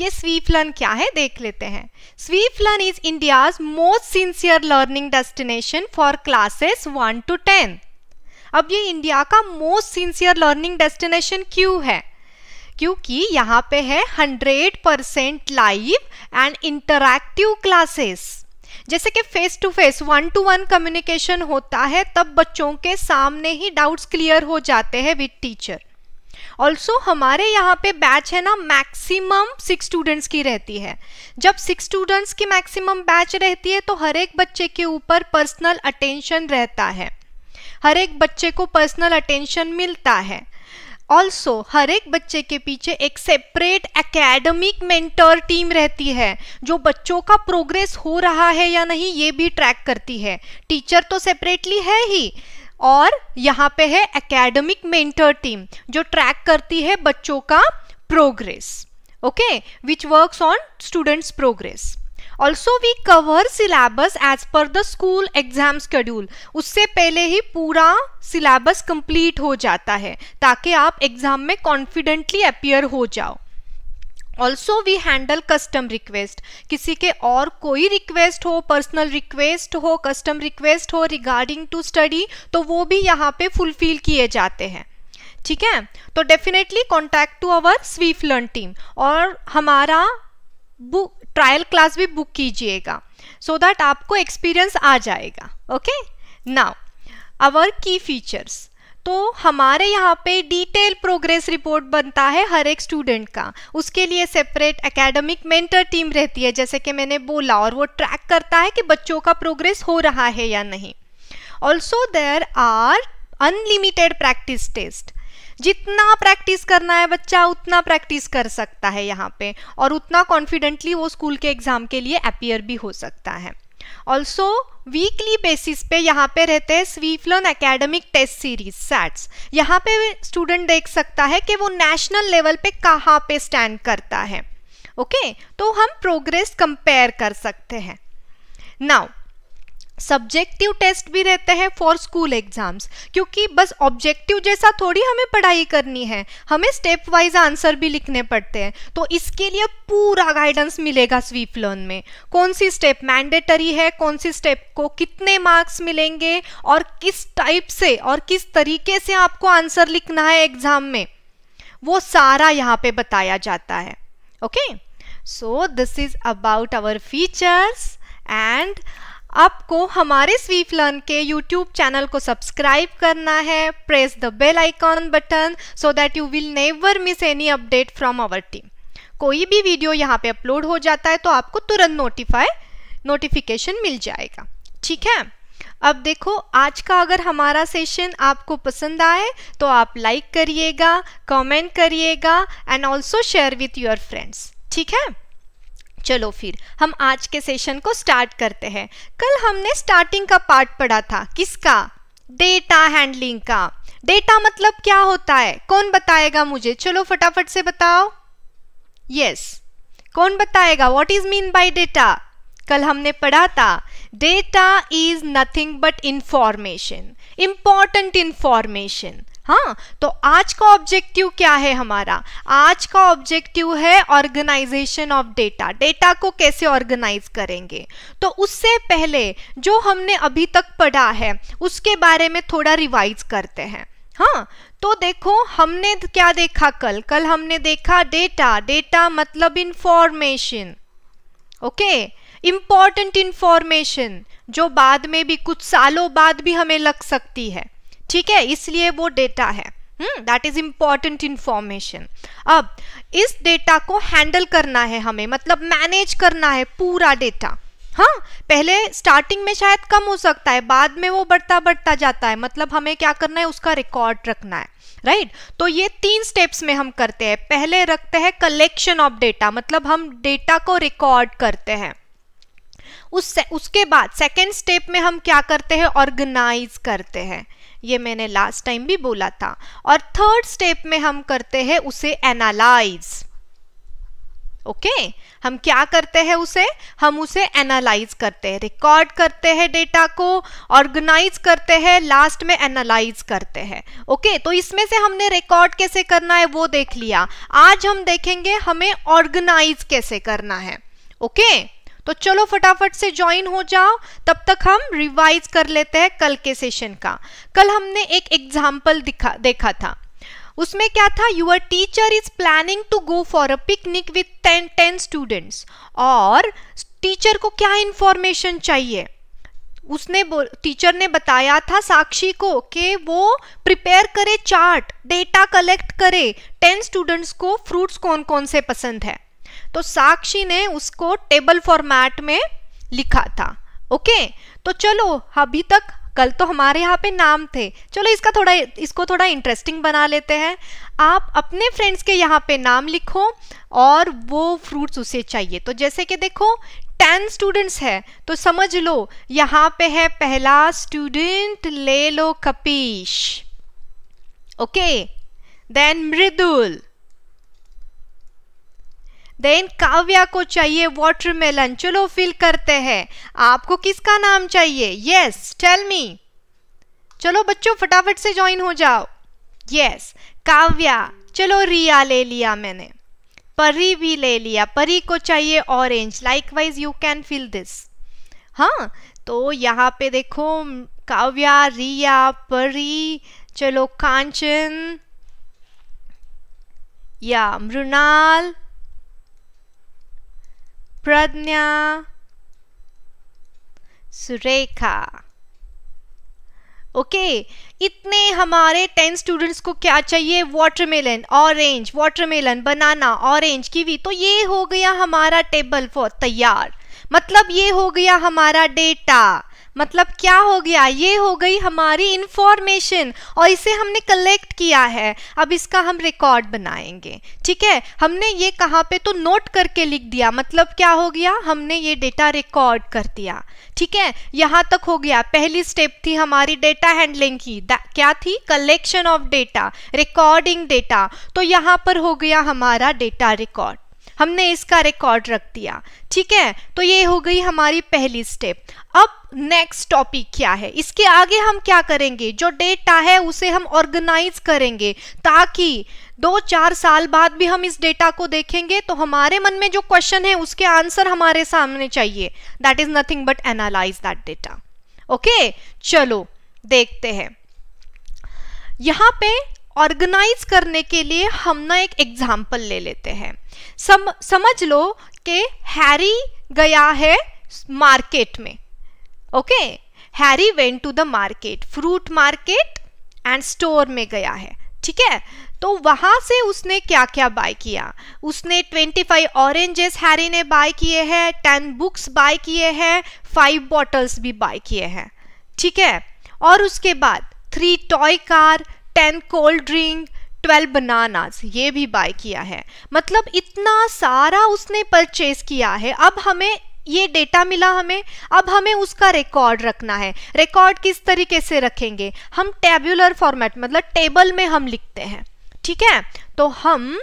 ये SVEEP learn क्या है देख लेते हैं Swiflearn is India most sincere learning destination for classes one to ten अब ये इंडिया का मोस्ट सिंसियर लर्निंग डेस्टिनेशन क्यों है क्योंकि यहाँ पे है 100% percent live and interactive classes जैसे कि face to face one to one communication होता है तब बच्चों के सामने ही डाउट्स क्लियर हो जाते हैं विद टीचर ऑल्सो हमारे यहाँ पे बैच है ना मैक्सिमम सिक्स स्टूडेंट्स की रहती है जब सिक्स स्टूडेंट्स की मैक्सिमम बैच रहती है तो हर एक बच्चे के ऊपर पर्सनल अटेंशन रहता है हर एक बच्चे को पर्सनल अटेंशन मिलता है ऑल्सो हर एक बच्चे के पीछे एक सेपरेट एकेडमिक मेंटर टीम रहती है जो बच्चों का प्रोग्रेस हो रहा है या नहीं ये भी ट्रैक करती है टीचर तो सेपरेटली है ही और यहाँ पे है एकेडमिक मेंटर टीम जो ट्रैक करती है बच्चों का progress okay which works on students progress also we cover syllabus as per the school exam schedule उससे पहले ही पूरा सिलेबस कंप्लीट हो जाता है ताकि आप एग्जाम में कॉन्फिडेंटली अपियर हो जाओ also we handle custom request किसी के और कोई रिक्वेस्ट हो पर्सनल रिक्वेस्ट हो कस्टम रिक्वेस्ट हो रिगार्डिंग टू स्टडी तो वो भी यहाँ पे फुलफिल किए जाते हैं ठीक है तो definitely contact to our Swiflearn team और हमारा बुक ट्रायल क्लास भी बुक कीजिएगा सो so दैट आपको एक्सपीरियंस आ जाएगा okay now our key features तो हमारे यहाँ पे डिटेल प्रोग्रेस रिपोर्ट बनता है हर एक स्टूडेंट का उसके लिए सेपरेट एकेडमिक मेंटर टीम रहती है जैसे कि मैंने बोला और वो ट्रैक करता है कि बच्चों का प्रोग्रेस हो रहा है या नहीं also there are unlimited practice test जितना प्रैक्टिस करना है बच्चा उतना प्रैक्टिस कर सकता है यहाँ पे और उतना कॉन्फिडेंटली वो स्कूल के एग्ज़ाम के लिए अपियर भी हो सकता है ऑल्सो वीकली बेसिस पे यहाँ पे रहते हैं Swiflearn academic test series sets यहाँ पे स्टूडेंट देख सकता है कि वो नेशनल लेवल पे कहाँ पे स्टैंड करता है ओके okay? तो हम प्रोग्रेस कंपेयर कर सकते हैं नाउ सब्जेक्टिव टेस्ट भी रहते हैं फॉर स्कूल एग्जाम्स क्योंकि बस ऑब्जेक्टिव जैसा थोड़ी हमें पढ़ाई करनी है हमें स्टेप वाइज आंसर भी लिखने पड़ते हैं तो इसके लिए पूरा गाइडेंस मिलेगा स्वीप लर्न में कौन सी स्टेप मैंडेटरी है कौन सी स्टेप को कितने मार्क्स मिलेंगे और किस टाइप से और किस तरीके से आपको आंसर लिखना है एग्जाम में वो सारा यहाँ पे बताया जाता है okay so this is about our features and आपको हमारे स्वीप लर्न के यूट्यूब चैनल को सब्सक्राइब करना है press the bell icon button so that you will never miss any update from our team कोई भी वीडियो यहाँ पे अपलोड हो जाता है तो आपको तुरंत नोटिफाई नोटिफिकेशन मिल जाएगा ठीक है अब देखो आज का अगर हमारा सेशन आपको पसंद आए तो आप लाइक करिएगा कमेंट करिएगा and also share with your friends ठीक है चलो फिर हम आज के सेशन को स्टार्ट करते हैं कल हमने स्टार्टिंग का पार्ट पढ़ा था किसका डेटा हैंडलिंग का डेटा मतलब क्या होता है कौन बताएगा मुझे चलो फटाफट से बताओ यस yes. कौन बताएगा what is mean by data कल हमने पढ़ा था data is nothing but information important information हाँ तो आज का ऑब्जेक्टिव क्या है हमारा आज का ऑब्जेक्टिव है ऑर्गेनाइजेशन ऑफ डेटा डेटा को कैसे ऑर्गेनाइज करेंगे तो उससे पहले जो हमने अभी तक पढ़ा है उसके बारे में थोड़ा रिवाइज करते हैं हाँ तो देखो हमने क्या देखा कल कल हमने देखा डेटा डेटा मतलब इंफॉर्मेशन ओके इम्पॉर्टेंट इंफॉर्मेशन जो बाद में भी कुछ सालों बाद भी हमें लग सकती है ठीक है इसलिए वो डेटा है दैट इज इंपॉर्टेंट इंफॉर्मेशन अब इस डेटा को हैंडल करना है हमें मतलब मैनेज करना है पूरा डेटा हाँ पहले स्टार्टिंग में शायद कम हो सकता है बाद में वो बढ़ता बढ़ता जाता है मतलब हमें क्या करना है उसका रिकॉर्ड रखना है राइट right? तो ये तीन स्टेप्स में हम करते हैं पहले रखते हैं कलेक्शन ऑफ डेटा मतलब हम डेटा को रिकॉर्ड करते हैं उस उसके बाद सेकेंड स्टेप में हम क्या करते हैं ऑर्गेनाइज करते हैं ये मैंने लास्ट टाइम भी बोला था और थर्ड स्टेप में हम करते हैं उसे एनालाइज ओके okay? हम क्या करते हैं उसे हम उसे एनालाइज करते हैं रिकॉर्ड करते हैं डेटा को ऑर्गेनाइज करते हैं लास्ट में एनालाइज करते हैं ओके okay? तो इसमें से हमने रिकॉर्ड कैसे करना है वो देख लिया आज हम देखेंगे हमें ऑर्गेनाइज कैसे करना है ओके okay? तो चलो फटाफट से ज्वाइन हो जाओ तब तक हम रिवाइज कर लेते हैं कल के सेशन का कल हमने एक एग्जाम्पल दिखा देखा था उसमें क्या था your teacher is planning to go for a picnic with ten ten students और टीचर को क्या इंफॉर्मेशन चाहिए उसने टीचर ने बताया था साक्षी को कि वो प्रिपेयर करे चार्ट डेटा कलेक्ट करे टेन स्टूडेंट्स को फ्रूट्स कौन कौन से पसंद है तो साक्षी ने उसको टेबल फॉर्मेट में लिखा था ओके तो चलो अभी तक कल तो हमारे यहाँ पे नाम थे चलो इसका थोड़ा इसको थोड़ा इंटरेस्टिंग बना लेते हैं आप अपने फ्रेंड्स के यहाँ पे नाम लिखो और वो फ्रूट्स उसे चाहिए तो जैसे कि देखो टेन स्टूडेंट्स है तो समझ लो यहाँ पे है पहला स्टूडेंट ले लो कपीश okay then Mridul then Kavya को चाहिए वाटरमेलन चलो फिल करते हैं आपको किसका नाम चाहिए यस टेल मी चलो बच्चों फटाफट से ज्वाइन हो जाओ यस काव्या चलो रिया ले लिया मैंने परी भी ले लिया परी को चाहिए orange likewise you can feel this हाँ तो यहाँ पे देखो काव्या रिया परी चलो कांचन या मृणाल प्रज्ञा सुरेखा ओके okay, इतने हमारे टेन स्टूडेंट्स को क्या चाहिए watermelon orange watermelon banana orange kiwi तो ये हो गया हमारा टेबल फॉर तैयार मतलब ये हो गया हमारा डेटा मतलब क्या हो गया ये हो गई हमारी इंफॉर्मेशन और इसे हमने कलेक्ट किया है अब इसका हम रिकॉर्ड बनाएंगे ठीक है हमने ये कहाँ पे तो नोट करके लिख दिया मतलब क्या हो गया हमने ये डेटा रिकॉर्ड कर दिया ठीक है यहाँ तक हो गया पहली स्टेप थी हमारी डेटा हैंडलिंग की क्या थी collection of data recording data तो यहाँ पर हो गया हमारा डेटा रिकॉर्ड हमने इसका रिकॉर्ड रख दिया ठीक है तो ये हो गई हमारी पहली स्टेप अब नेक्स्ट टॉपिक क्या है इसके आगे हम क्या करेंगे जो डेटा है उसे हम ऑर्गेनाइज करेंगे ताकि दो चार साल बाद भी हम इस डेटा को देखेंगे तो हमारे मन में जो क्वेश्चन है उसके आंसर हमारे सामने चाहिए that is nothing but analyse that data okay चलो देखते हैं यहाँ पे ऑर्गेनाइज करने के लिए हम ना एक एग्जाम्पल ले लेते हैं सम समझ लो कि हैरी गया है मार्केट में okay Harry went to the market fruit market and store में गया है ठीक है तो वहां से उसने क्या क्या बाय किया उसने 25 ऑरेंजेस हैरी ने बाय किए हैं टेन बुक्स बाय किए हैं फाइव बॉटल्स भी बाय किए हैं ठीक है और उसके बाद three toy car ten cold drink twelve bananas ये भी बाय किया है मतलब इतना सारा उसने परचेज किया है अब हमें ये डेटा मिला हमें अब हमें उसका रिकॉर्ड रखना है रिकॉर्ड किस तरीके से रखेंगे हम टेबुलर फॉर्मेट मतलब टेबल में हम लिखते हैं ठीक है तो हम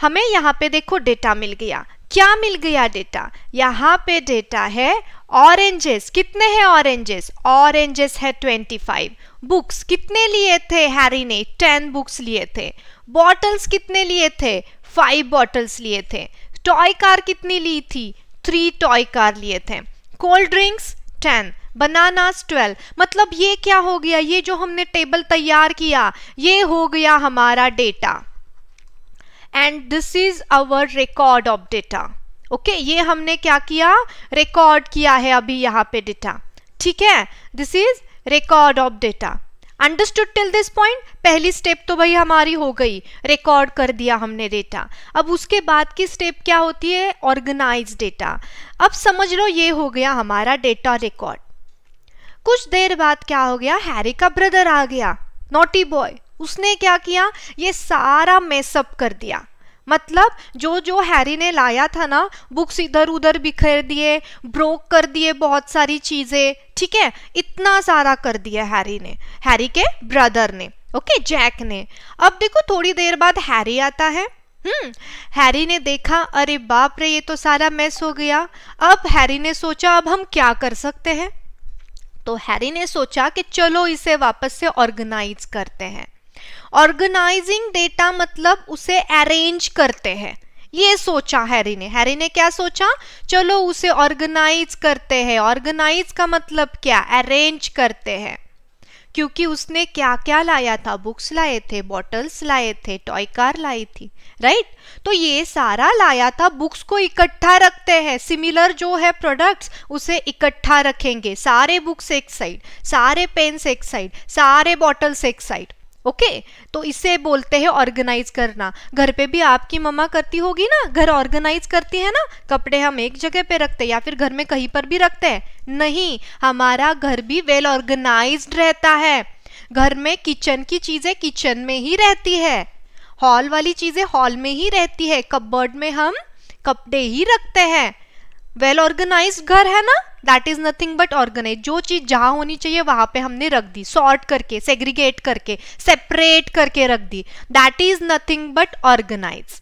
हमें यहाँ पे देखो डेटा मिल गया क्या मिल गया डेटा यहाँ पे डेटा है ऑरेंजेस कितने हैं ऑरेंजेस ऑरेंजेस है 25 बुक्स कितने लिए थे हैरी ने 10 बुक्स लिए थे बॉटल्स कितने लिए थे 5 बॉटल्स लिए थे टॉय कार कितनी ली थी 3 टॉय कार लिए थे कोल्ड ड्रिंक्स 10 बनानास 12 मतलब ये क्या हो गया ये जो हमने टेबल तैयार किया ये हो गया हमारा data and this is our record of data okay ये हमने क्या किया रिकॉर्ड किया है अभी यहाँ पे डेटा ठीक है this is record of data understood till this point पहली स्टेप तो भाई हमारी हो गई रिकॉर्ड कर दिया हमने डेटा अब उसके बाद की स्टेप क्या होती है ऑर्गेनाइज डेटा अब समझ लो ये हो गया हमारा डेटा रिकॉर्ड कुछ देर बाद क्या हो गया हैरी का ब्रदर आ गया नोटी बॉय उसने क्या किया ये सारा मेसअप कर दिया मतलब जो जो हैरी ने लाया था ना बुक्स इधर उधर बिखेर दिए ब्रोक कर दिए बहुत सारी चीज़ें ठीक है इतना सारा कर दिया हैरी ने हैरी के ब्रदर ने ओके जैक ने अब देखो थोड़ी देर बाद हैरी आता है हम्म हैरी ने देखा अरे बाप रे ये तो सारा मैस हो गया अब हैरी ने सोचा अब हम क्या कर सकते हैं तो हैरी ने सोचा कि चलो इसे वापस से ऑर्गेनाइज करते हैं ऑर्गेनाइजिंग डेटा मतलब उसे अरेंज करते हैं ये सोचा हैरी ने हैरी ने क्या सोचा चलो उसे ऑर्गेनाइज करते हैं ऑर्गेनाइज का मतलब क्या अरेंज करते हैं क्योंकि उसने क्या क्या लाया था बुक्स लाए थे बॉटल्स लाए थे टॉय कार लाई थी राइट तो ये सारा लाया था बुक्स को इकट्ठा रखते हैं सिमिलर जो है प्रोडक्ट्स उसे इकट्ठा रखेंगे सारे बुक्स एक साइड सारे पेन्स एक साइड सारे बॉटल्स एक साइड ओके okay, तो इसे बोलते हैं ऑर्गेनाइज करना घर पे भी आपकी मम्मा करती होगी ना घर ऑर्गेनाइज करती है ना कपड़े हम एक जगह पे रखते हैं या फिर घर में कहीं पर भी रखते हैं नहीं हमारा घर भी वेल ऑर्गेनाइज्ड रहता है घर में किचन की चीज़ें किचन में ही रहती है हॉल वाली चीज़ें हॉल में ही रहती है कपबर्ड में हम कपड़े ही रखते हैं वेल ऑर्गेनाइज घर है ना that is nothing but organise जो चीज जहां होनी चाहिए वहां पे हमने रख दी सॉर्ट करके सेग्रीगेट करके सेपरेट करके रख दी that is nothing but organise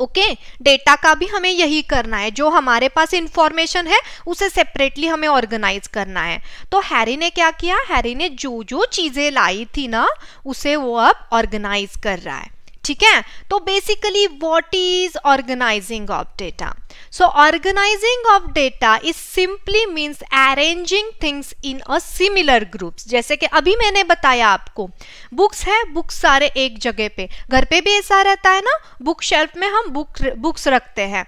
okay okay? Data का भी हमें यही करना है जो हमारे पास इंफॉर्मेशन है उसे सेपरेटली हमें ऑर्गेनाइज करना है तो हैरी ने क्या किया हैरी ने जो जो चीज़ें लाई थी ना उसे वो अब ऑर्गेनाइज कर रहा है ठीक है तो basically what is organising of data so organising of data is simply means arranging things in a similar groups जैसे कि अभी मैंने बताया आपको बुक्स है बुक्स सारे एक जगह पे घर पे भी ऐसा रहता है ना बुक शेल्फ में हम बुक बुक्स रखते हैं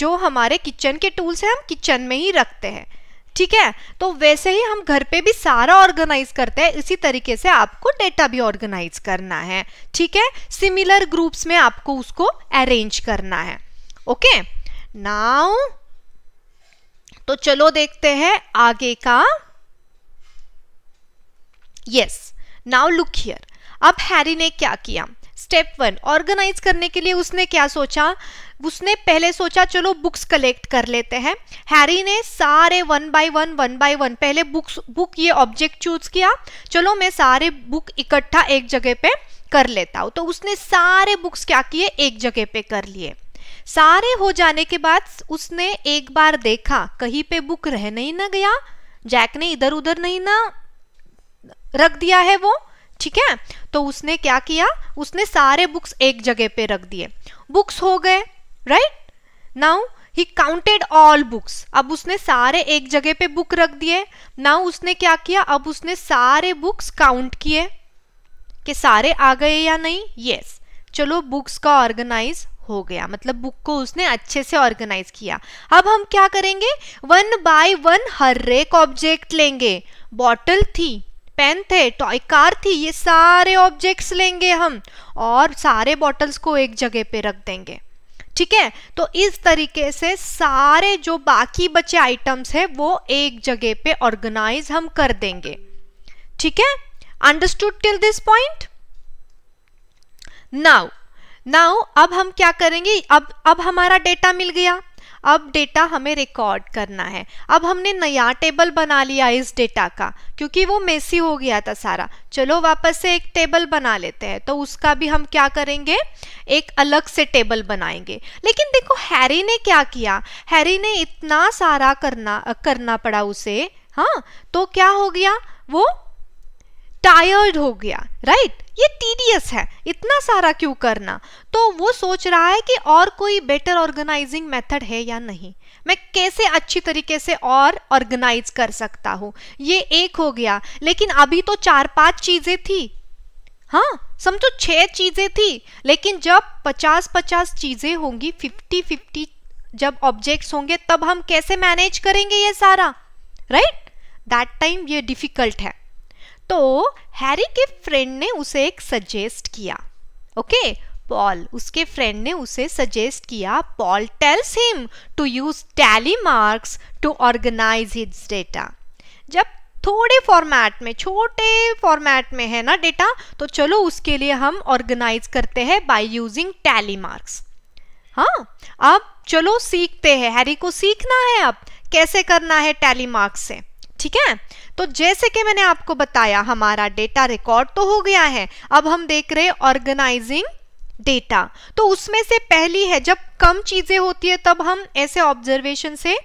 जो हमारे किचन के टूल्स हैं हम किचन में ही रखते हैं ठीक है तो वैसे ही हम घर पे भी सारा ऑर्गेनाइज करते हैं इसी तरीके से आपको डेटा भी ऑर्गेनाइज करना है ठीक है सिमिलर ग्रुप्स में आपको उसको अरेंज करना है ओके नाउ तो चलो देखते हैं आगे का यस नाउ लुक हियर अब हैरी ने क्या किया स्टेप वन ऑर्गेनाइज करने के लिए उसने क्या सोचा उसने पहले सोचा चलो बुक्स कलेक्ट कर लेते हैं हैरी ने सारे one by one one by one पहले बुक्स बुक ये ऑब्जेक्ट चूज किया चलो मैं सारे बुक इकट्ठा एक जगह पे कर लेता हूँ तो उसने सारे बुक्स क्या किए एक जगह पे कर लिए सारे हो जाने के बाद उसने एक बार देखा कहीं पे बुक रह नहीं ना गया जैक ने इधर उधर नहीं ना रख दिया है वो ठीक है तो उसने क्या किया उसने सारे बुक्स एक जगह पे रख दिए बुक्स हो गए right now he counted all books अब उसने सारे एक जगह पे बुक रख दिए नाउ उसने क्या किया अब उसने सारे बुक्स काउंट किए कि सारे आ गए या नहीं यस yes. चलो बुक्स का ऑर्गेनाइज हो गया मतलब बुक को उसने अच्छे से ऑर्गेनाइज किया अब हम क्या करेंगे वन बाय वन हर एक ऑब्जेक्ट लेंगे बॉटल थी पेन थे टॉय तो कार थी ये सारे ऑब्जेक्ट्स लेंगे हम और सारे बॉटल्स को एक जगह पे रख देंगे ठीक है तो इस तरीके से सारे जो बाकी बचे आइटम्स है वो एक जगह पे ऑर्गेनाइज हम कर देंगे ठीक है understood till this point now now अब हम क्या करेंगे अब अब हमारा डेटा मिल गया अब डेटा हमें रिकॉर्ड करना है अब हमने नया टेबल बना लिया इस डेटा का क्योंकि वो मेसी हो गया था सारा चलो वापस से एक टेबल बना लेते हैं तो उसका भी हम क्या करेंगे एक अलग से टेबल बनाएंगे लेकिन देखो हैरी ने क्या किया हैरी ने इतना सारा करना करना पड़ा उसे हाँ तो क्या हो गया वो टायर्ड हो गया राइट ये टीडियस है इतना सारा क्यों करना तो वो सोच रहा है कि और कोई बेटर ऑर्गेनाइजिंग मेथड है या नहीं मैं कैसे अच्छी तरीके से और ऑर्गेनाइज कर सकता हूं ये एक हो गया लेकिन अभी तो चार पांच चीज़ें थी हाँ समझो छह चीज़ें थी लेकिन जब पचास पचास चीज़ें होंगी फिफ्टी फिफ्टी जब ऑब्जेक्ट्स होंगे तब हम कैसे मैनेज करेंगे ये सारा राइट दैट टाइम ये डिफ़िकल्ट है तो हैरी के फ्रेंड ने उसे एक सजेस्ट किया ओके okay? पॉल उसके फ्रेंड ने उसे सजेस्ट किया Paul tells him to use tally marks to organise his data जब थोड़े फॉर्मेट में छोटे फॉर्मेट में है ना डेटा तो चलो उसके लिए हम ऑर्गेनाइज करते हैं बाय यूजिंग टैली मार्क्स हाँ अब चलो सीखते हैं हैरी को सीखना है अब कैसे करना है टैली मार्क्स से ठीक है तो जैसे कि मैंने आपको बताया हमारा डेटा रिकॉर्ड तो हो गया है अब हम देख रहे ऑर्गेनाइजिंग डेटा तो उसमें से पहली है जब कम चीजें होती है तब हम ऐसे ऑब्जर्वेशन से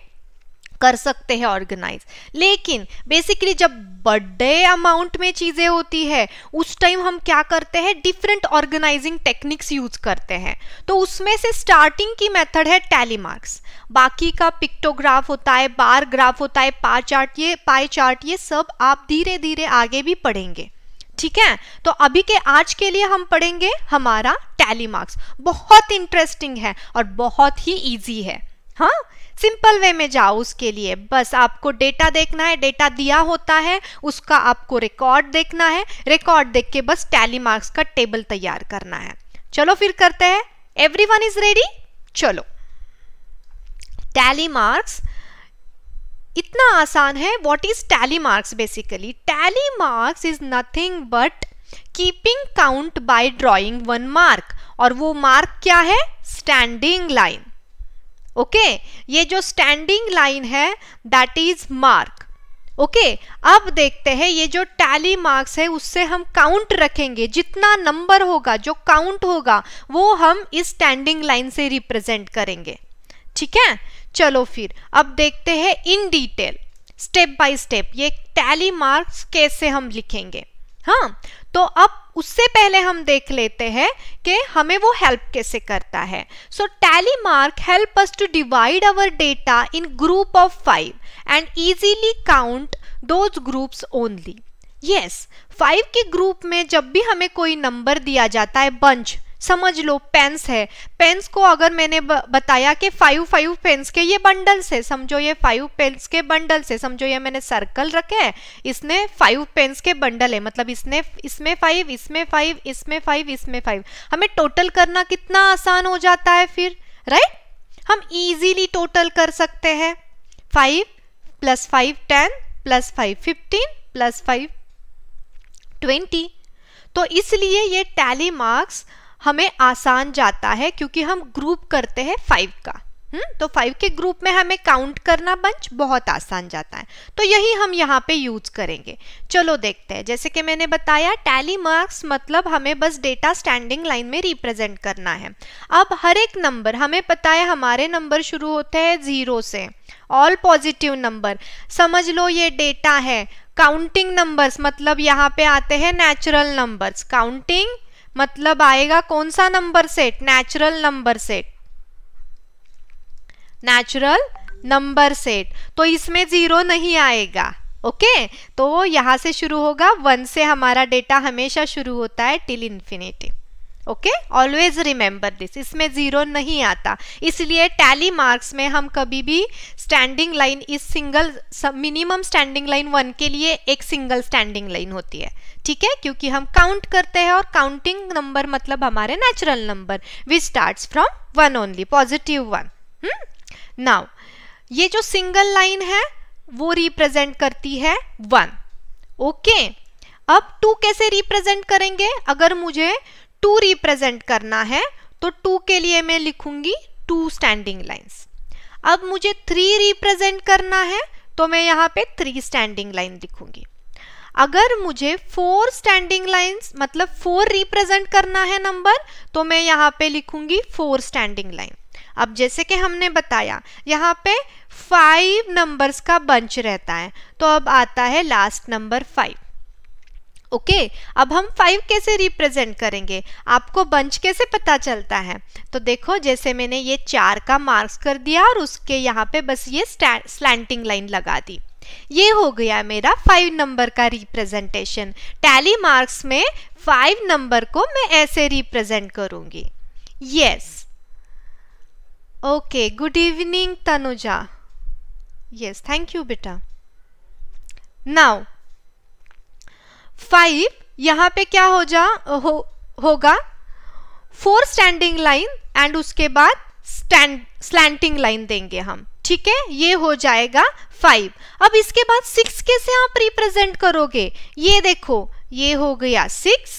कर सकते हैं ऑर्गेनाइज लेकिन बेसिकली जब बड़े अमाउंट में चीज़ें होती है उस टाइम हम क्या करते हैं डिफरेंट ऑर्गेनाइजिंग टेक्निक्स यूज करते हैं तो उसमें से स्टार्टिंग की मेथड है टैली मार्क्स बाकी का पिक्टोग्राफ होता है बार ग्राफ होता है पा चार्ट ये पाई चार्ट ये सब आप धीरे धीरे आगे भी पढ़ेंगे ठीक है तो अभी के आज के लिए हम पढ़ेंगे हमारा टैली मार्क्स बहुत इंटरेस्टिंग है और बहुत ही ईजी है हाँ सिंपल वे में जाओ उसके लिए बस आपको डेटा देखना है डेटा दिया होता है उसका आपको रिकॉर्ड देखना है रिकॉर्ड देख के बस टैली मार्क्स का टेबल तैयार करना है चलो फिर करते हैं एवरी वन इज रेडी चलो टैली मार्क्स इतना आसान है what is tally marks basically tally marks is nothing but keeping count by drawing one mark और वो मार्क क्या है स्टैंडिंग लाइन ओके ये जो स्टैंडिंग लाइन है दैट इज मार्क ओके अब देखते हैं ये जो टैली मार्क्स है उससे हम काउंट रखेंगे जितना नंबर होगा जो काउंट होगा वो हम इस स्टैंडिंग लाइन से रिप्रेजेंट करेंगे ठीक है चलो फिर अब देखते हैं in detail step by step ये टैली मार्क्स कैसे हम लिखेंगे हाँ तो अब उससे पहले हम देख लेते हैं कि हमें वो हेल्प कैसे करता है so tally mark help us to divide our data in group of five and easily count those groups only yes five के ग्रुप में जब भी हमें कोई नंबर दिया जाता है बंच समझ लो पेंस है पेंस को अगर मैंने बताया कि फाइव फाइव पेंस के ये बंडल्स है समझो ये फाइव पेंस के बंडल्स है समझो ये मैंने सर्कल रखे हैं इसने फाइव पेंस के बंडल है मतलब इसने इसमें फाइव इसमें फाइव इसमें फाइव इसमें फाइव हमें टोटल करना कितना आसान हो जाता है फिर राइट हम इजीली टोटल कर सकते हैं five plus five ten plus five fifteen plus five twenty तो इसलिए ये टैली मार्क्स हमें आसान जाता है क्योंकि हम ग्रुप करते हैं फाइव का हम्म तो फाइव के ग्रुप में हमें काउंट करना बंच बहुत आसान जाता है तो यही हम यहाँ पे यूज करेंगे चलो देखते हैं जैसे कि मैंने बताया टैली मार्क्स मतलब हमें बस डेटा स्टैंडिंग लाइन में रिप्रेजेंट करना है अब हर एक नंबर हमें पता है हमारे नंबर शुरू होते हैं जीरो से ऑल पॉजिटिव नंबर समझ लो ये डेटा है काउंटिंग नंबर्स मतलब यहाँ पे आते हैं नेचुरल नंबर्स काउंटिंग मतलब आएगा कौन सा number set natural number set natural number set तो इसमें जीरो नहीं आएगा ओके okay? तो यहां से शुरू होगा वन से हमारा डेटा हमेशा शुरू होता है till infinitive okay always remember this इसमें ज़ीरो नहीं आता इसलिए टैली मार्क्स में हम कभी भी स्टैंडिंग लाइन इस single minimum standing line one के लिए एक सिंगल स्टैंडिंग लाइन होती है ठीक है क्योंकि हम काउंट करते हैं और काउंटिंग नंबर मतलब हमारे natural number which start from one only positive one now ये जो सिंगल लाइन है वो रिप्रेजेंट करती है वन ओके okay. अब टू कैसे रिप्रेजेंट करेंगे अगर मुझे टू रिप्रेजेंट करना है तो टू के लिए मैं लिखूंगी टू स्टैंडिंग लाइन्स अब मुझे थ्री रिप्रेजेंट करना है तो मैं यहाँ पे थ्री स्टैंडिंग लाइन लिखूंगी अगर मुझे फोर स्टैंडिंग लाइंस मतलब फोर रिप्रेजेंट करना है नंबर तो मैं यहाँ पे लिखूंगी फोर स्टैंडिंग लाइन अब जैसे कि हमने बताया यहाँ पे फाइव नंबर्स का बंच रहता है तो अब आता है last number five okay okay, अब हम फाइव कैसे रिप्रेजेंट करेंगे आपको बंच कैसे पता चलता है तो देखो जैसे मैंने ये चार का मार्क्स कर दिया और उसके यहाँ पे बस ये स्लैंटिंग लाइन लगा दी ये हो गया मेरा फाइव नंबर का रिप्रेजेंटेशन टैली मार्क्स में फाइव नंबर को मैं ऐसे रिप्रेजेंट करूंगी yes okay good evening Tanuja yes thank you बेटा नाउ फाइव यहाँ पे क्या हो जा हो होगा फोर स्टैंडिंग लाइन एंड उसके बाद स्टैंड स्लैंटिंग लाइन देंगे हम ठीक है ये हो जाएगा फाइव अब इसके बाद सिक्स कैसे आप रिप्रेजेंट करोगे ये देखो ये हो गया सिक्स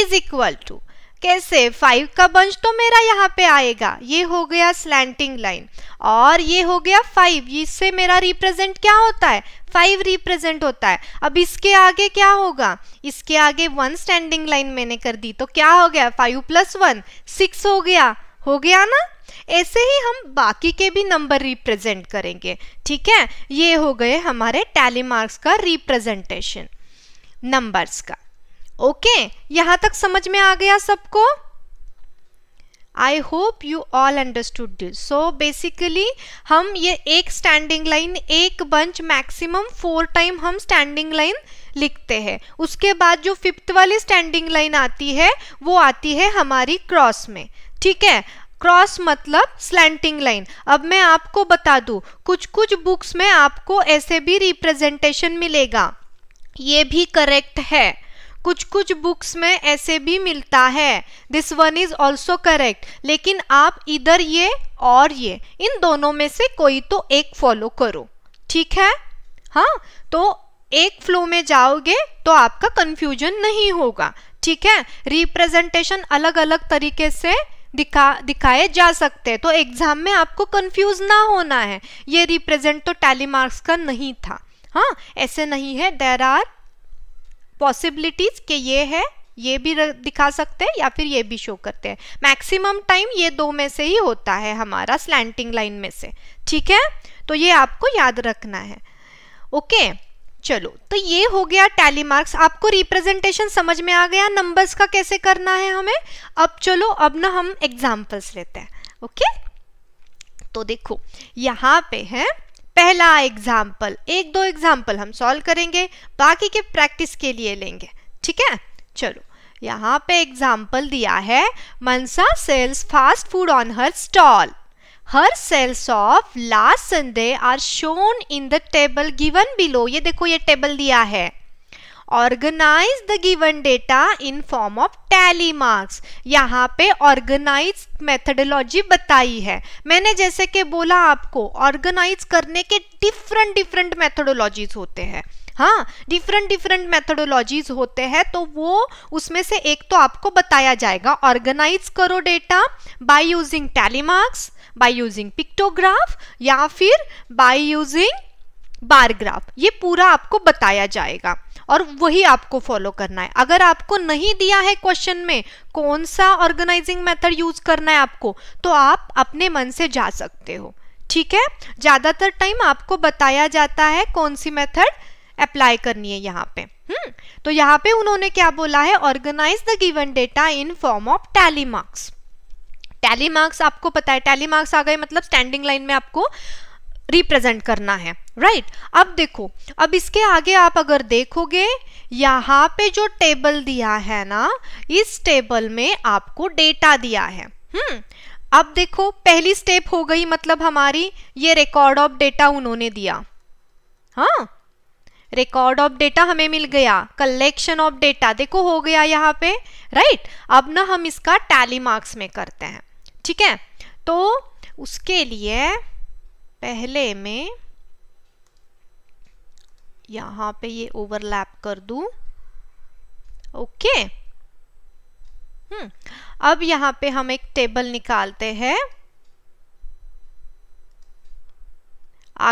इज इक्वल टू कैसे फाइव का बंश तो मेरा यहाँ पे आएगा ये हो गया स्लैंटिंग लाइन और ये हो गया फाइव इससे मेरा रिप्रेजेंट क्या होता है फाइव रिप्रेजेंट होता है अब इसके आगे क्या होगा इसके आगे वन स्टैंडिंग लाइन मैंने कर दी तो क्या हो गया फाइव प्लस वन सिक्स हो गया हो गया ना ऐसे ही हम बाकी के भी नंबर रिप्रेजेंट करेंगे ठीक है ये हो गए हमारे टैली मार्क्स का रिप्रेजेंटेशन नंबर्स का ओके यहां तक समझ में आ गया सबको I hope you all understood this so basically हम ये एक स्टैंडिंग लाइन एक बंच मैक्सिमम फोर टाइम हम स्टैंडिंग लाइन लिखते हैं उसके बाद जो फिफ्थ वाली स्टैंडिंग लाइन आती है वो आती है हमारी क्रॉस में ठीक है क्रॉस मतलब स्लैंटिंग लाइन अब मैं आपको बता दूं कुछ कुछ बुक्स में आपको ऐसे भी रिप्रेजेंटेशन मिलेगा ये भी करेक्ट है कुछ कुछ बुक्स में ऐसे भी मिलता है this one is also correct लेकिन आप इधर ये और ये इन दोनों में से कोई तो एक फॉलो करो ठीक है हाँ तो एक फ्लो में जाओगे तो आपका कन्फ्यूजन नहीं होगा ठीक है रिप्रेजेंटेशन अलग अलग तरीके से दिखा दिखाए जा सकते हैं तो एग्जाम में आपको कंफ्यूज ना होना है ये रिप्रेजेंट तो टैली मार्क्स का नहीं था हाँ ऐसे नहीं है देर आर पॉसिबिलिटीज़ के ये है ये भी दिखा सकते हैं या फिर ये भी शो करते हैं मैक्सिमम टाइम ये दो में से ही होता है हमारा स्लैंटिंग लाइन में से ठीक है तो ये आपको याद रखना है ओके चलो तो ये हो गया टैली मार्क्स आपको रिप्रेजेंटेशन समझ में आ गया नंबर्स का कैसे करना है हमें अब चलो अब ना हम एग्जाम्पल्स लेते हैं ओके तो देखो यहाँ पे है पहला एग्जाम्पल एक दो एग्जाम्पल हम सॉल्व करेंगे बाकी के प्रैक्टिस के लिए लेंगे ठीक है चलो यहाँ पे एग्जाम्पल दिया है Mansa sells fast food on her stall her sales of last Sunday are shown in the table given below ये देखो ये टेबल दिया है organise the given data in form of tally marks यहाँ पे ऑर्गेनाइज मेथडोलॉजी बताई है मैंने जैसे कि बोला आपको ऑर्गेनाइज करने के डिफरेंट डिफरेंट मेथडोलॉजीज होते हैं हाँ डिफरेंट डिफरेंट मेथडोलॉजीज होते हैं तो वो उसमें से एक तो आपको बताया जाएगा ऑर्गेनाइज करो data by using tally marks by using pictograph या फिर बाय यूजिंग बारग्राफ ये पूरा आपको बताया जाएगा और वही आपको फॉलो करना है अगर आपको नहीं दिया है क्वेश्चन में कौन सा ऑर्गेनाइजिंग मेथड यूज करना है आपको तो आप अपने मन से जा सकते हो ठीक है ज्यादातर टाइम आपको बताया जाता है कौन सी मेथड अप्लाई करनी है यहाँ पे हम्म तो यहाँ पे उन्होंने क्या बोला है organise the given data in form of tally marks tally marks आपको पता है टैली मार्क्स आ गए मतलब स्टैंडिंग लाइन में आपको रिप्रेजेंट करना है राइट right? अब देखो अब इसके आगे आप अगर देखोगे यहाँ पे जो टेबल दिया है ना इस टेबल में आपको डेटा दिया है हम्म अब देखो पहली स्टेप हो गई मतलब हमारी ये रिकॉर्ड ऑफ डेटा उन्होंने दिया हाँ रिकॉर्ड ऑफ डेटा हमें मिल गया कलेक्शन ऑफ डेटा देखो हो गया यहाँ पे राइट right? अब ना हम इसका टैली मार्क्स में करते हैं ठीक है तो उसके लिए पहले मैं यहां पे ये ओवरलैप कर दू ओके हम्म अब यहां पे हम एक टेबल निकालते हैं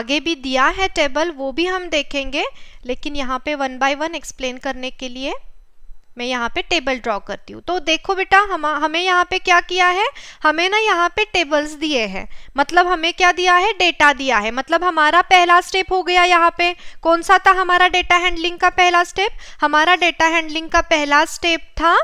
आगे भी दिया है टेबल वो भी हम देखेंगे लेकिन यहाँ पे वन बाय वन एक्सप्लेन करने के लिए मैं यहाँ पे टेबल ड्रॉ करती हूँ तो देखो बेटा हम हमें यहाँ पे क्या किया है हमें ना यहाँ पे टेबल्स दिए हैं मतलब हमें क्या दिया है डेटा दिया है मतलब हमारा पहला स्टेप हो गया यहाँ पे कौन सा था हमारा डेटा हैंडलिंग का पहला स्टेप हमारा डेटा हैंडलिंग का पहला स्टेप था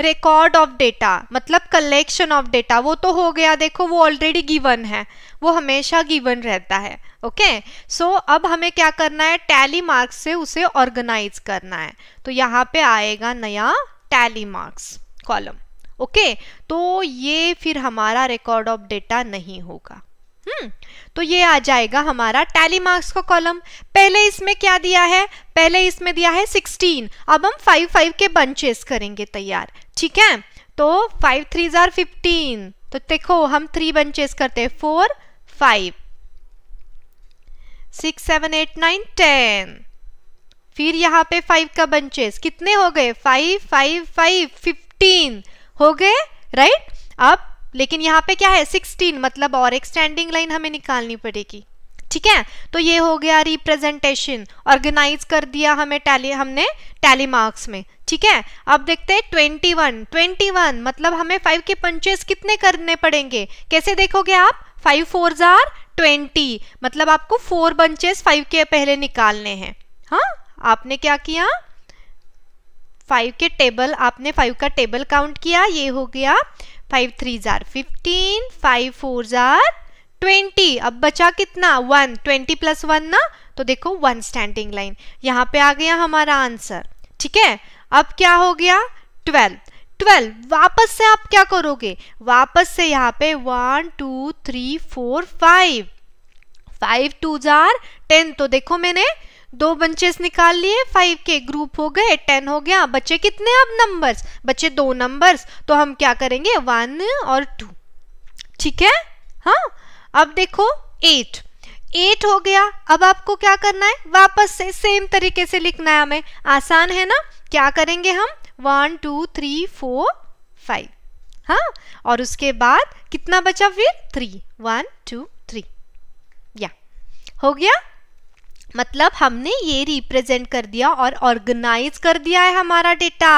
रिकॉर्ड ऑफ डेटा मतलब कलेक्शन ऑफ डेटा वो तो हो गया देखो वो ऑलरेडी गिवन है वो हमेशा गिवन रहता है ओके सो अब हमें क्या करना है टैली मार्क्स से उसे ऑर्गेनाइज करना है तो यहाँ पे आएगा नया टैली मार्क्स कॉलम ओके तो ये फिर हमारा रिकॉर्ड ऑफ डेटा नहीं होगा हम्म तो ये आ जाएगा हमारा टैली मार्क्स का कॉलम पहले इसमें क्या दिया है पहले इसमें दिया है 16 अब हम फाइव फाइव के बंचेस करेंगे तैयार ठीक है तो 5 थ्री ज़ार फिफ्टीन तो देखो हम थ्री बंचेस करते हैं four five six seven eight nine ten फिर यहाँ पे फाइव का बंचेस कितने हो गए फाइव फाइव फाइव फिफ्टीन हो गए राइट अब लेकिन यहाँ पे क्या है सिक्सटीन मतलब और एक स्टैंडिंग लाइन हमें निकालनी पड़ेगी ठीक है तो ये हो गया रिप्रेजेंटेशन ऑर्गेनाइज कर दिया हमें टैली हमने टैली मार्क्स में ठीक है अब देखते हैं ट्वेंटी वन ट्वेंटी वन मतलब हमें फाइव के पंचेस कितने करने पड़ेंगे कैसे देखोगे आप फाइव फोर जार ट्वेंटी मतलब आपको फोर बंचेस फाइव के पहले निकालने हैं हाँ आपने क्या किया फाइव के टेबल आपने फाइव का टेबल काउंट किया ये हो गया फाइव थ्री जार फिफ्टीन फाइव फोर जार ट्वेंटी अब बचा कितना वन ट्वेंटी प्लस वन ना तो देखो वन स्टैंडिंग लाइन यहाँ पे आ गया हमारा आंसर ठीक है अब क्या हो गया ट्वेल्व ट्वेल्व वापस से आप क्या करोगे वापस से यहाँ पे one two three four five five two जार टेन तो देखो मैंने दो बंचेस निकाल लिए फाइव के ग्रुप हो गए टेन हो गया बच्चे कितने अब नंबर्स बच्चे दो नंबर्स तो हम क्या करेंगे वन और टू ठीक है हाँ अब देखो एट एट हो गया अब आपको क्या करना है वापस से सेम तरीके से लिखना है हमें आसान है ना क्या करेंगे हम one two three four five हाँ और उसके बाद कितना बचा फिर थ्री वन टू थ्री या हो गया मतलब हमने ये रिप्रेजेंट कर दिया और ऑर्गेनाइज कर दिया है हमारा डेटा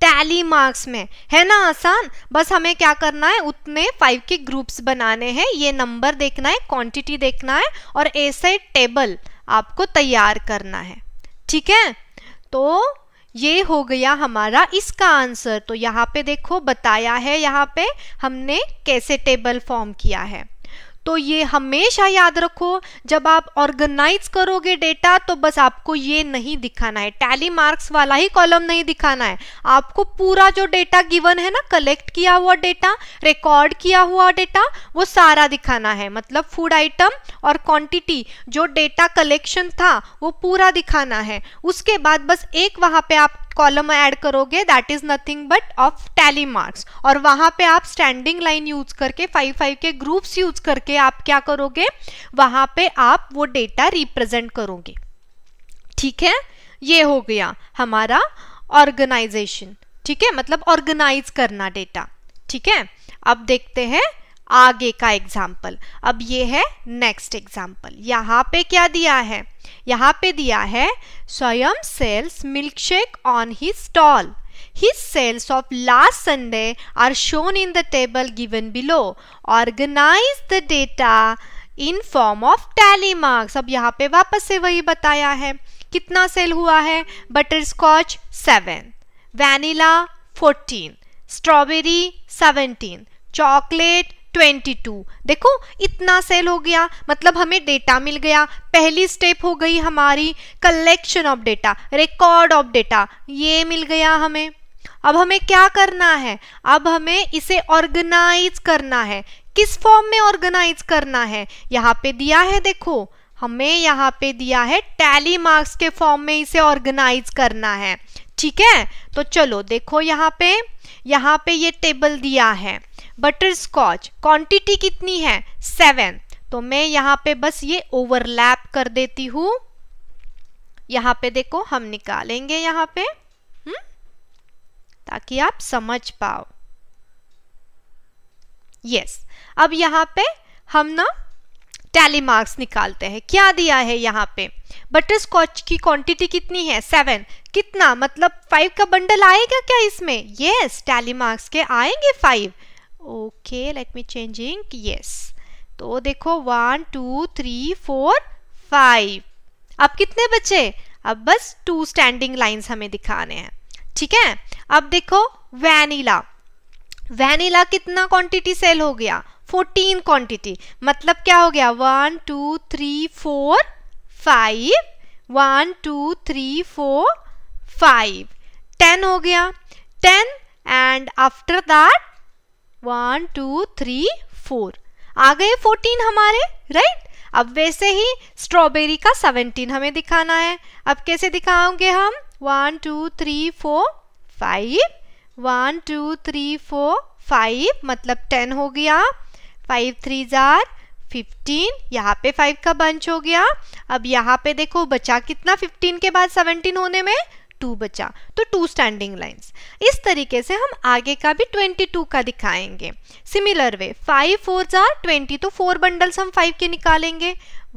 टैली मार्क्स में है ना आसान बस हमें क्या करना है उतने फाइव के ग्रुप्स बनाने हैं ये नंबर देखना है क्वांटिटी देखना है और ऐसे टेबल आपको तैयार करना है ठीक है तो ये हो गया हमारा इसका आंसर तो यहाँ पे देखो बताया है यहाँ पे हमने कैसे टेबल फॉर्म किया है तो ये हमेशा याद रखो जब आप ऑर्गेनाइज करोगे डेटा तो बस आपको ये नहीं दिखाना है टैली मार्क्स वाला ही कॉलम नहीं दिखाना है आपको पूरा जो डेटा गिवन है ना कलेक्ट किया हुआ डेटा रिकॉर्ड किया हुआ डेटा वो सारा दिखाना है मतलब फूड आइटम और क्वांटिटी जो डेटा कलेक्शन था वो पूरा दिखाना है उसके बाद बस एक वहाँ पे आप कॉलम ऐड करोगे that is nothing but of tally marks और वहां पे आप स्टैंडिंग लाइन यूज करके फाइव फाइव के ग्रुप्स यूज करके आप क्या करोगे वहां पे आप वो डेटा रिप्रेजेंट करोगे ठीक है ये हो गया हमारा ऑर्गेनाइजेशन ठीक है मतलब ऑर्गेनाइज करना डेटा ठीक है अब देखते हैं आगे का एग्जाम्पल अब ये है नेक्स्ट एग्जाम्पल यहाँ पे क्या दिया है यहाँ पे दिया है Swayam sells milk shake on his stall His sales of last Sunday are shown in the table given below. Organize the data in form of tally marks. अब यहाँ पे वापस से वही बताया है कितना सेल हुआ है butterscotch seven vanilla fourteen strawberry seventeen chocolate 22 देखो इतना सेल हो गया मतलब हमें डेटा मिल गया पहली स्टेप हो गई हमारी collection of data record of data ये मिल गया हमें अब हमें क्या करना है अब हमें इसे ऑर्गेनाइज करना है किस फॉर्म में ऑर्गेनाइज करना है यहाँ पे दिया है देखो हमें यहाँ पे दिया है टैली मार्क्स के फॉर्म में इसे ऑर्गेनाइज करना है ठीक है तो चलो देखो यहाँ पे यहाँ पे ये टेबल दिया है बटर स्कॉच क्वांटिटी कितनी है सेवन तो मैं यहाँ पे बस ये ओवरलैप कर देती हूँ यहाँ पे देखो हम निकालेंगे यहाँ पे हम्म ताकि आप समझ पाओ यस yes. अब यहाँ पे हम ना टैली मार्क्स निकालते हैं क्या दिया है यहाँ पे बटर स्कॉच की क्वांटिटी कितनी है सेवन कितना मतलब फाइव का बंडल आएगा क्या इसमें यस yes, टैली मार्क्स के आएंगे five okay let me changing yes तो देखो one two three four five अब कितने बचे अब बस टू स्टैंडिंग लाइंस हमें दिखाने हैं ठीक है अब देखो वैनिला वैनिला कितना क्वांटिटी सेल हो गया 14 क्वांटिटी मतलब क्या हो गया one two three four five one two three four five ten हो गया ten and after that one two three four आ गए फोर्टीन हमारे राइट अब वैसे ही स्ट्रॉबेरी का सेवनटीन हमें दिखाना है अब कैसे दिखाओगे हम one two three four five one two three four five मतलब टेन हो गया फाइव थ्री जार फिफ्टीन यहाँ पे फाइव का बंच हो गया अब यहाँ पे देखो बचा कितना फिफ्टीन के बाद सेवनटीन होने में टू बचा तो टू स्टैंडिंग लाइन्स इस तरीके से हम आगे का भी ट्वेंटी टू का दिखाएंगे सिमिलर वे फाइव फोर जार ट्वेंटी तो फोर बंडल्स हम फाइव के निकालेंगे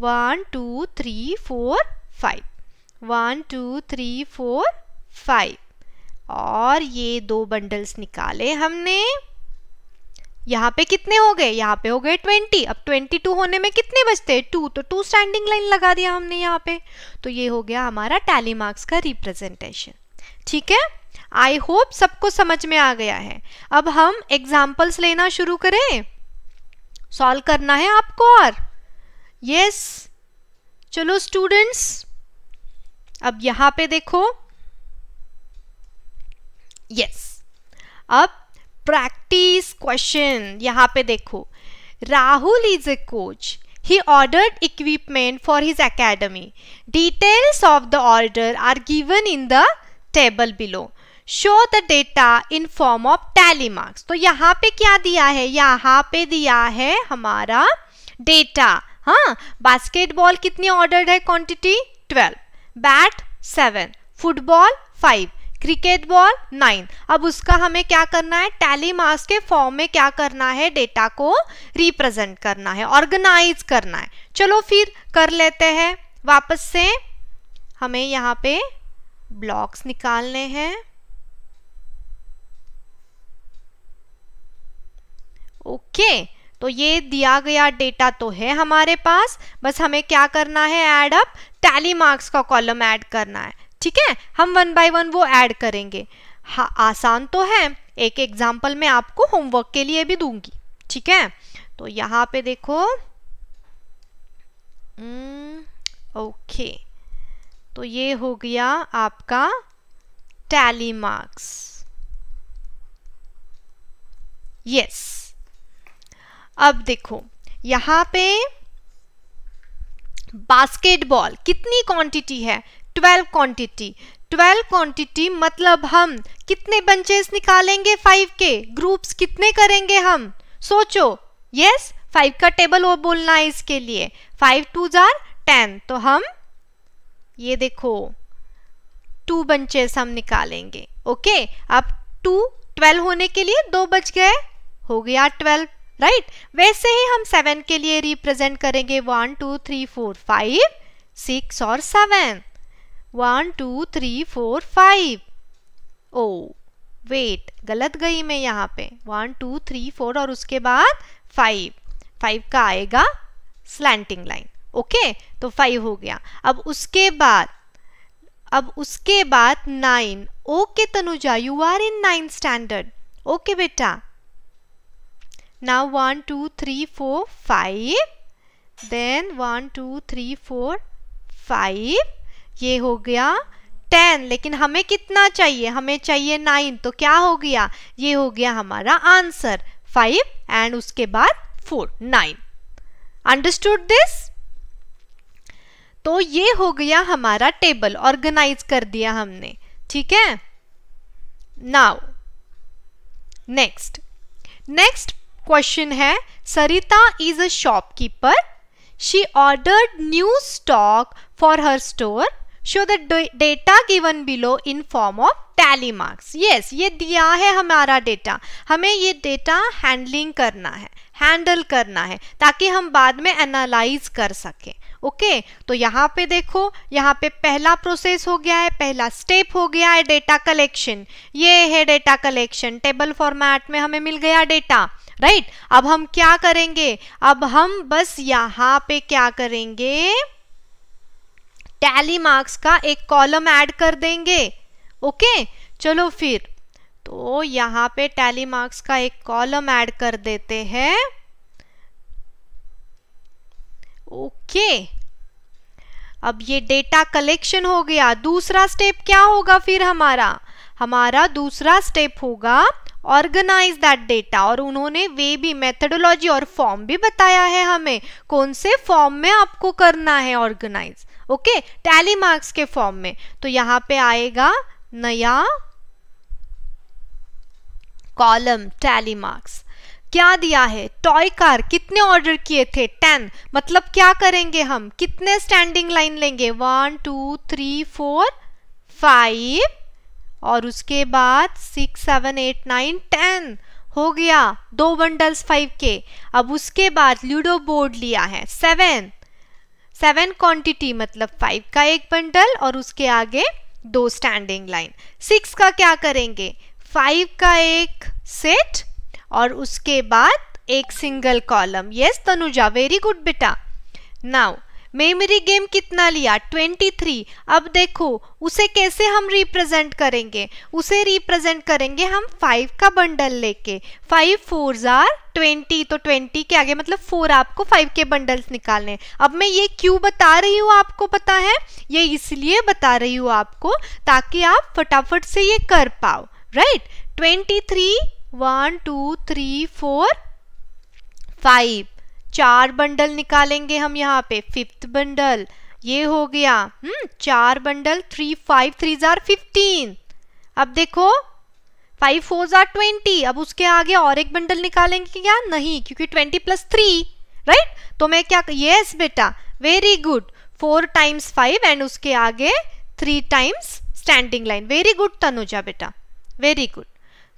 one two three four five one two three four five और ये दो बंडल्स निकाले हमने यहाँ पे कितने हो गए यहाँ पे हो गए ट्वेंटी अब ट्वेंटी टू होने में कितने बचते हैं टू तो टू स्टैंडिंग लाइन लगा दिया हमने यहाँ पे तो ये हो गया हमारा टैली मार्क्स का रिप्रेजेंटेशन ठीक है आई होप सबको समझ में आ गया है अब हम एग्जाम्पल्स लेना शुरू करें सॉल्व करना है आपको और यस yes. चलो स्टूडेंट्स अब यहाँ पे देखो यस yes. अब प्रैक्टिस क्वेश्चन यहाँ पे देखो Rahul is a coach he order equipment for his academy details of the order are given in the table below show the data in form of tally marks तो यहाँ पे क्या दिया है यहाँ पे दिया है हमारा डेटा हाँ बास्केटबॉल कितनी ऑर्डर है quantity twelve bat seven football five cricket ball nine अब उसका हमें क्या करना है टैली मार्क्स के फॉर्म में क्या करना है डेटा को रिप्रेजेंट करना है ऑर्गेनाइज करना है चलो फिर कर लेते हैं वापस से हमें यहाँ पे ब्लॉक्स निकालने हैं ओके okay. तो ये दिया गया डेटा तो है हमारे पास बस हमें क्या करना है ऐड अप टैली मार्क्स का कॉलम ऐड करना है ठीक है हम वन बाय वन वो ऐड करेंगे हा आसान तो है एक एग्जाम्पल मैं आपको होमवर्क के लिए भी दूंगी ठीक है तो यहाँ पे देखो ओके hmm, तो ये हो गया आपका टैली मार्क्स यस अब देखो यहाँ पे बास्केटबॉल कितनी क्वांटिटी है ट्वेल्व क्वांटिटी ट्वेल्व क्वांटिटी मतलब हम कितने बंचेस निकालेंगे फाइव के ग्रुप्स कितने करेंगे हम सोचो यस फाइव का टेबल वो बोलना है इसके लिए फाइव टू जार टेन तो हम ये देखो टू बंचेस हम निकालेंगे ओके अब टू ट्वेल्व होने के लिए दो बच गए हो गया ट्वेल्व राइट right? वैसे ही हम सेवन के लिए रिप्रेजेंट करेंगे one two three four five six और seven one two three four five oh wait गलत गई मैं यहाँ पे वन टू थ्री फोर और उसके बाद फाइव फाइव का आएगा स्लैंटिंग लाइन ओके तो फाइव हो गया अब उसके बाद अब उसके बाद nine okay Tanuja you are in nine standard okay बेटा now one two three four five then one two three four five ये हो गया टेन लेकिन हमें कितना चाहिए हमें चाहिए नाइन तो क्या हो गया ये हो गया हमारा आंसर फाइव एंड उसके बाद फोर नाइन अंडरस्टूड दिस तो ये हो गया हमारा टेबल ऑर्गेनाइज कर दिया हमने ठीक है नाउ नेक्स्ट नेक्स्ट क्वेश्चन है Sarita is a shopkeeper she ordered new stock for her store show the data given below in form of tally marks yes ये दिया है हमारा data हमें ये data handling करना है handle करना है ताकि हम बाद में analyze कर सकें ओके okay, तो यहाँ पे देखो यहाँ पे पहला प्रोसेस हो गया है पहला स्टेप हो गया है डेटा कलेक्शन ये है डेटा कलेक्शन टेबल फॉर्मेट में हमें मिल गया डेटा राइट right? अब हम क्या करेंगे अब हम बस यहाँ पे क्या करेंगे टैली मार्क्स का एक कॉलम ऐड कर देंगे ओके चलो फिर तो यहाँ पे टैली मार्क्स का एक कॉलम ऐड कर देते हैं ओके अब ये डेटा कलेक्शन हो गया दूसरा स्टेप क्या होगा फिर हमारा हमारा दूसरा स्टेप होगा ऑर्गेनाइज दैट डेटा और उन्होंने वे भी मेथडोलॉजी और फॉर्म भी बताया है हमें कौन से फॉर्म में आपको करना है ऑर्गेनाइज ओके टैली मार्क्स के फॉर्म में तो यहां पे आएगा नया कॉलम टैली मार्क्स क्या दिया है टॉय कार कितने ऑर्डर किए थे टेन मतलब क्या करेंगे हम कितने स्टैंडिंग लाइन लेंगे one two three four five और उसके बाद six seven eight nine ten हो गया दो बंडल्स फाइव के अब उसके बाद लूडो बोर्ड लिया है सेवन सेवन क्वांटिटी मतलब फाइव का एक बंडल और उसके आगे दो स्टैंडिंग लाइन सिक्स का क्या करेंगे फाइव का एक सेट और उसके बाद एक single column yes Tanuja very good बेटा नाउ मेमोरी गेम कितना लिया 23 अब देखो उसे कैसे हम रिप्रेजेंट करेंगे उसे रिप्रेजेंट करेंगे हम 5 का बंडल लेके 5 फोर जार 20 तो 20 के आगे मतलब 4 आपको 5 के बंडल्स निकालने अब मैं ये क्यों बता रही हूँ आपको पता है ये इसलिए बता रही हूँ आपको ताकि आप फटाफट से ये कर पाओ right twenty three one two three four five चार बंडल निकालेंगे हम यहाँ पे फिफ्थ बंडल ये हो गया हम्म चार बंडल थ्री फाइव थ्री ज़ार फिफ्टीन अब देखो फाइव फोर ज़ार ट्वेंटी अब उसके आगे और एक बंडल निकालेंगे क्या नहीं क्योंकि ट्वेंटी प्लस थ्री राइट तो मैं क्या यस बेटा very good four times five and उसके आगे three times standing line very good Tanuja बेटा very good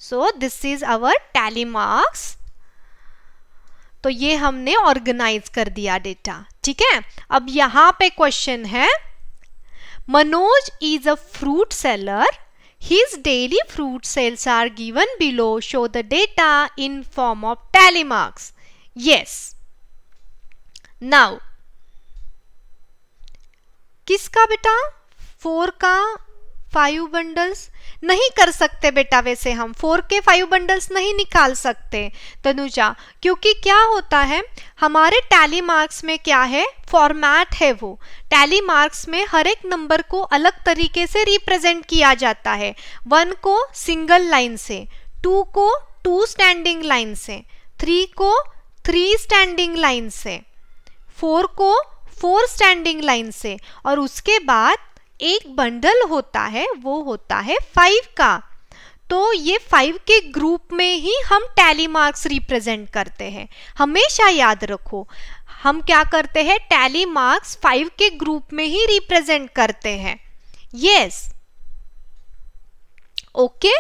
so this is our tally marks तो ये हमने ऑर्गेनाइज कर दिया डेटा ठीक है अब यहां पे क्वेश्चन है Manoj is a fruit seller his daily fruit sales are given below show the data in form of tally marks yes now किसका बेटा फोर का फाइव बंडल्स नहीं कर सकते बेटा वैसे हम फोर के फाइव बंडल्स नहीं निकाल सकते तनुजा क्योंकि क्या होता है हमारे टैली मार्क्स में क्या है फॉर्मेट है वो टैली मार्क्स में हर एक नंबर को अलग तरीके से रिप्रेजेंट किया जाता है वन को सिंगल लाइन से टू को टू स्टैंडिंग लाइन से थ्री को थ्री स्टैंडिंग लाइन से फोर को फोर स्टैंडिंग लाइन से और उसके बाद एक बंडल होता है वो होता है फाइव का तो ये फाइव के ग्रुप में ही हम टैली मार्क्स रिप्रेजेंट करते हैं हमेशा याद रखो हम क्या करते हैं टैली मार्क्स फाइव के ग्रुप में ही रिप्रेजेंट करते हैं यस ओके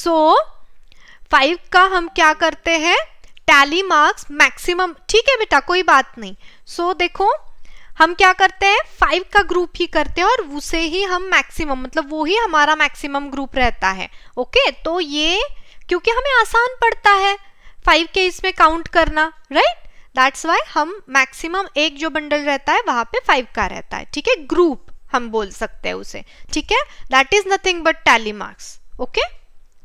सो फाइव का हम क्या करते हैं टैली मार्क्स मैक्सिमम ठीक है बेटा कोई बात नहीं सो so, देखो हम क्या करते हैं फाइव का ग्रुप ही करते हैं और उसे ही हम मैक्सिमम मतलब वो ही हमारा मैक्सिमम ग्रुप रहता है ओके तो ये क्योंकि हमें आसान पड़ता है फाइव के इसमें काउंट करना राइट दैट्स वाई हम मैक्सिमम एक जो बंडल रहता है वहां पे फाइव का रहता है ठीक है ग्रुप हम बोल सकते हैं उसे ठीक है that is nothing but tally marks okay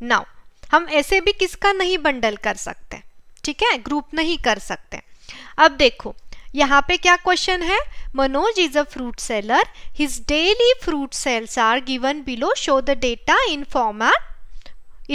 now हम ऐसे भी किसका नहीं बंडल कर सकते ठीक है ग्रुप नहीं कर सकते अब देखो यहाँ पे क्या क्वेश्चन है Manoj is a fruit seller his daily fruit sales are given below show the data in form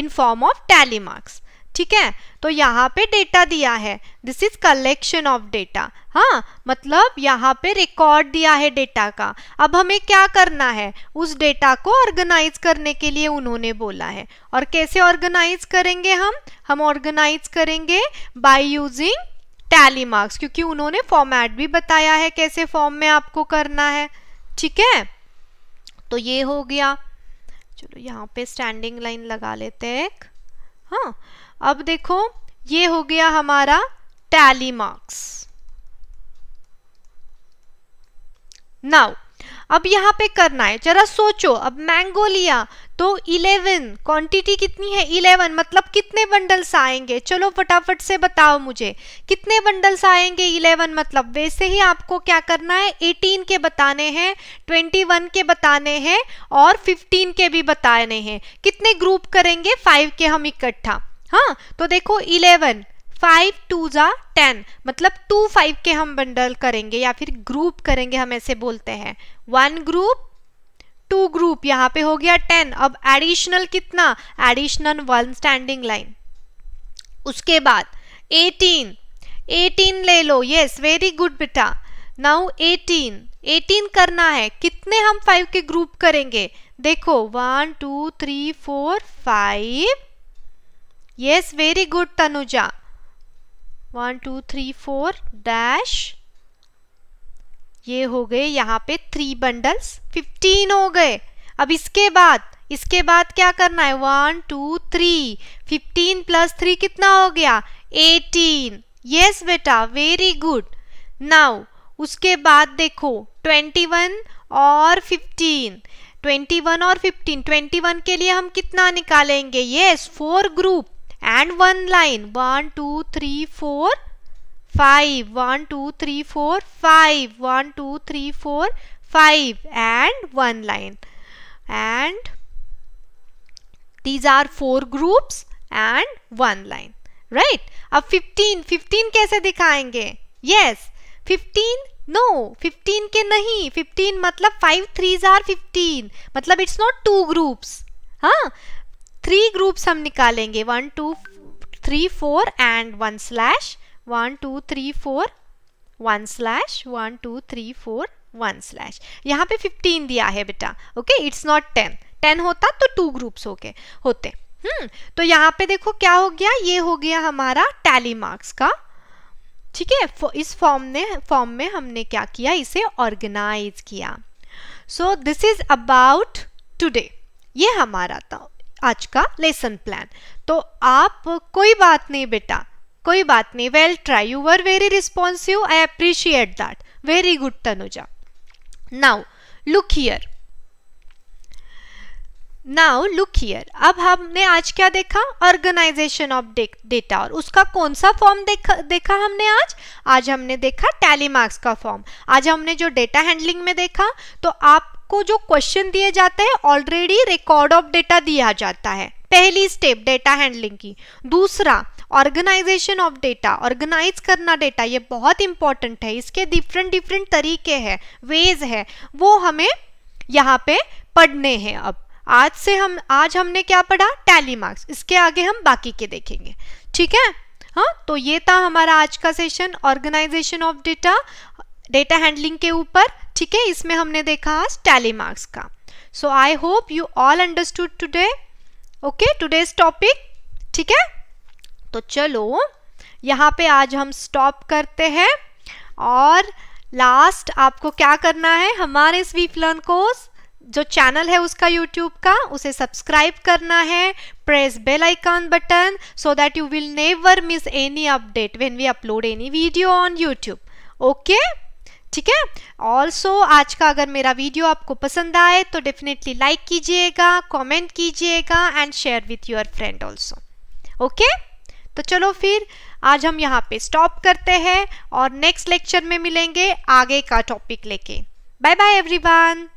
in form of tally marks ठीक है तो यहाँ पे डेटा दिया है this is collection of data हाँ मतलब यहाँ पे रिकॉर्ड दिया है डेटा का अब हमें क्या करना है उस डेटा को ऑर्गेनाइज करने के लिए उन्होंने बोला है और कैसे ऑर्गेनाइज करेंगे हम हम ऑर्गेनाइज करेंगे बाय यूजिंग टैली मार्क्स क्योंकि उन्होंने फॉर्मेट भी बताया है कैसे फॉर्म में आपको करना है ठीक है तो ये हो गया चलो यहाँ पे स्टैंडिंग लाइन लगा लेते हैं एक हाँ अब देखो ये हो गया हमारा टैली मार्क्स नाउ अब यहाँ पे करना है जरा सोचो अब मैंगो लिया तो 11 क्वांटिटी कितनी है 11 मतलब कितने बंडल्स आएंगे चलो फटाफट से बताओ मुझे कितने बंडल्स आएंगे 11 मतलब वैसे ही आपको क्या करना है 18 के बताने हैं 21 के बताने हैं और 15 के भी बताने हैं कितने ग्रुप करेंगे 5 के हम इकट्ठा हाँ तो देखो 11 फाइव टू ज़ा टेन मतलब टू फाइव के हम बंडल करेंगे या फिर ग्रुप करेंगे हम ऐसे बोलते हैं वन ग्रुप टू ग्रुप यहाँ पे हो गया टेन अब एडिशनल कितना एडिशनल वन स्टैंडिंग लाइन उसके बाद एटीन एटीन ले लो यस वेरी गुड बेटा नाउ एटीन एटीन करना है कितने हम फाइव के ग्रुप करेंगे देखो one two three four five yes very good Tanuja one two three four dash ये हो गए यहाँ पे थ्री बंडल्स फिफ्टीन हो गए अब इसके बाद इसके बाद क्या करना है one two three fifteen plus three कितना हो गया एटीन यस बेटा वेरी गुड नाउ उसके बाद देखो ट्वेंटी वन और फिफ्टीन ट्वेंटी वन और फिफ्टीन ट्वेंटी वन के लिए हम कितना निकालेंगे yes four group and one line 1 2 3 4 5 1 2 3 4 5 1 2 3 4 5 and one line and these are four groups and one line right Now 15 15 कैसे दिखाएंगे yes 15 no, 15 के 15 matlab 5 3s are 15 matlab it's not two groups. Huh? Three groups हम निकालेंगे one two three four and one slash one two three four one slash one two three four one slash यहाँ पे fifteen दिया है बेटा okay it's not ten ten होता तो two groups हो गए होते हम्म तो यहाँ पे देखो क्या हो गया ये हो गया हमारा टैली मार्क्स का ठीक है इस फॉर्म ने फॉर्म में हमने क्या किया इसे ऑर्गेनाइज किया so this is about today ये हमारा था आज का लेसन प्लान तो आप कोई बात नहीं बेटा कोई बात नहीं well try you were very responsive I appreciate that very good Tanuja now look here now look here अब हमने आज क्या देखा ऑर्गेनाइजेशन ऑफ डेटा और उसका कौन सा फॉर्म देखा देखा हमने आज आज हमने देखा टैली मार्क्स का फॉर्म आज हमने जो डेटा हैंडलिंग में देखा तो आप आपको जो क्वेश्चन दिए जाते हैं ऑलरेडी रिकॉर्ड ऑफ डेटा दिया जाता है पहली स्टेप डेटा हैंडलिंग की दूसरा ऑर्गेनाइजेशन ऑफ डेटा ऑर्गेनाइज करना डेटा ये बहुत इंपॉर्टेंट है इसके डिफरेंट डिफरेंट तरीके हैं वेज है वो हमें यहाँ पे पढ़ने हैं अब आज से हम आज हमने क्या पढ़ा टैली मार्क्स इसके आगे हम बाकी के देखेंगे ठीक है हाँ तो ये था हमारा आज का session organisation of data data handling के ऊपर ठीक है इसमें हमने देखा आज टैली मार्क्स का so I hope you all understood today okay today's topic ठीक है तो चलो यहाँ पे आज हम स्टॉप करते हैं और लास्ट आपको क्या करना है हमारे इस वीप लर्न कोर्स जो चैनल है उसका यूट्यूब का उसे सब्सक्राइब करना है press bell icon button so that you will never miss any update when we upload any video on YouTube okay ठीक है ऑल्सो आज का अगर मेरा वीडियो आपको पसंद आए तो डेफिनेटली लाइक कीजिएगा कमेंट कीजिएगा and share with your friend also okay तो चलो फिर आज हम यहाँ पे स्टॉप करते हैं और नेक्स्ट लेक्चर में मिलेंगे आगे का टॉपिक लेके बाय बाय एवरीवन